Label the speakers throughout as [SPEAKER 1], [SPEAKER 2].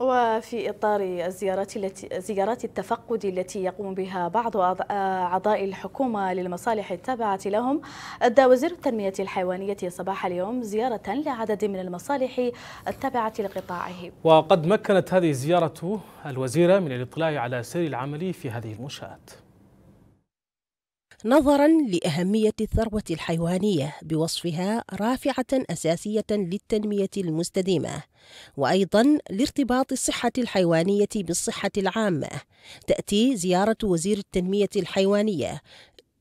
[SPEAKER 1] وفي إطار الزيارات التي زيارات التفقد التي يقوم بها بعض أعضاء الحكومة للمصالح التابعة لهم أدى وزير التنمية الحيوانية صباح اليوم زيارة لعدد من المصالح التابعة لقطاعه
[SPEAKER 2] وقد مكنت هذه الزيارة الوزيرة من الاطلاع على سير العمل في هذه المنشآت
[SPEAKER 1] نظرا لأهمية الثروة الحيوانية بوصفها رافعة أساسية للتنمية المستديمة وأيضا لارتباط الصحة الحيوانية بالصحة العامة تأتي زيارة وزير التنمية الحيوانية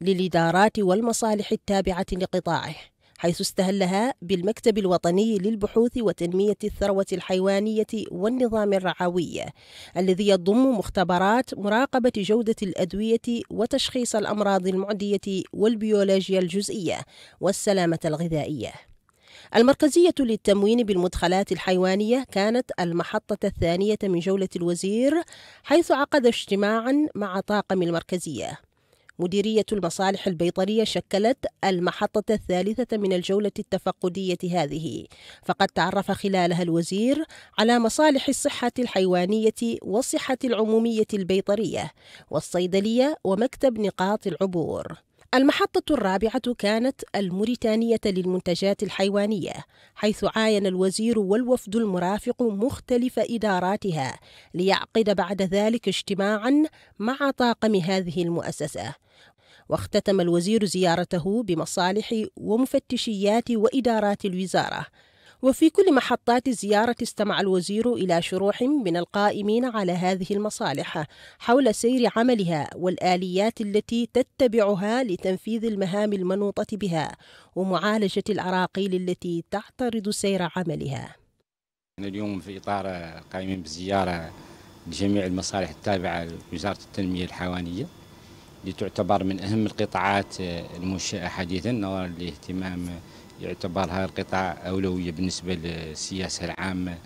[SPEAKER 1] للإدارات والمصالح التابعة لقطاعه حيث استهلها بالمكتب الوطني للبحوث وتنمية الثروة الحيوانية والنظام الرعوي الذي يضم مختبرات مراقبة جودة الأدوية وتشخيص الأمراض المعدية والبيولوجيا الجزئية والسلامة الغذائية المركزية للتموين بالمدخلات الحيوانية كانت المحطة الثانية من جولة الوزير حيث عقد اجتماعا مع طاقم المركزية مديرية المصالح البيطرية شكلت المحطة الثالثة من الجولة التفقدية هذه فقد تعرف خلالها الوزير على مصالح الصحة الحيوانية والصحة العمومية البيطرية والصيدلية ومكتب نقاط العبور المحطة الرابعة كانت الموريتانية للمنتجات الحيوانية، حيث عاين الوزير والوفد المرافق مختلف إداراتها ليعقد بعد ذلك اجتماعا مع طاقم هذه المؤسسة. واختتم الوزير زيارته بمصالح ومفتشيات وإدارات الوزارة وفي كل محطات الزيارة استمع الوزير إلى شروح من القائمين على هذه المصالح حول سير عملها والآليات التي تتبعها لتنفيذ المهام المنوطة بها ومعالجة العراقيل التي تعترض سير عملها
[SPEAKER 2] اليوم في إطار قائمين بالزيارة لجميع المصالح التابعة لوزارة التنمية الحيوانية لتعتبر من أهم القطاعات المنشأة حديثا نظرا لاهتمام يعتبر هذا القطاع أولوية بالنسبة للسياسة العامة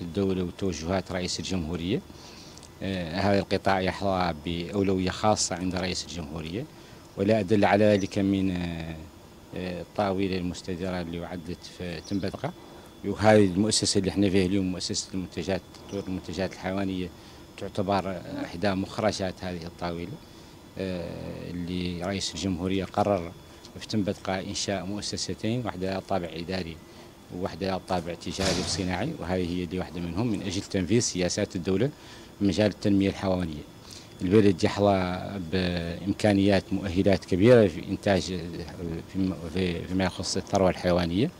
[SPEAKER 2] للدولة وتوجهات رئيس الجمهورية آه، هذا القطاع يحظى بأولوية خاصة عند رئيس الجمهورية ولا أدل على ذلك من آه، آه، الطاولة المستديرة اللي وعدت في تنبذقة وهذه المؤسسة اللي احنا فيها اليوم مؤسسة المنتجات تطوير المنتجات الحيوانية تعتبر إحدى مخرجات هذه الطاولة اللي رئيس الجمهورية قرر وتم بدقاء إنشاء مؤسستين واحدة طابع إداري وواحدة طابع تجاري وصناعي وهذه هي اللي واحدة منهم من أجل تنفيذ سياسات الدولة في مجال التنمية الحيوانية البلد يحظى بإمكانيات مؤهلات كبيرة في إنتاج فيما يخص الثروة الحيوانية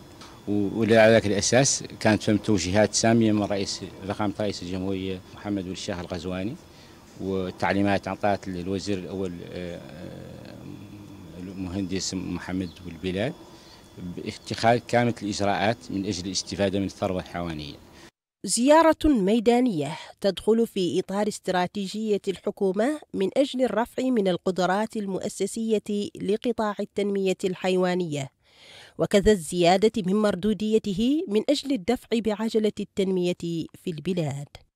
[SPEAKER 2] وعلى ذاك الأساس كانت فهم توجيهات سامية من رئيس فخامة رئيس الجمهورية محمد بن الشاه الغزواني والتعليمات اعطت للوزير الأول آه، المهندس محمد والبلاد باتخاذ كامل الإجراءات من أجل الاستفادة من الثروة الحيوانية
[SPEAKER 1] زيارة ميدانية تدخل في إطار استراتيجية الحكومة من أجل الرفع من القدرات المؤسسية لقطاع التنمية الحيوانية وكذا الزيادة من مردوديته من أجل الدفع بعجلة التنمية في البلاد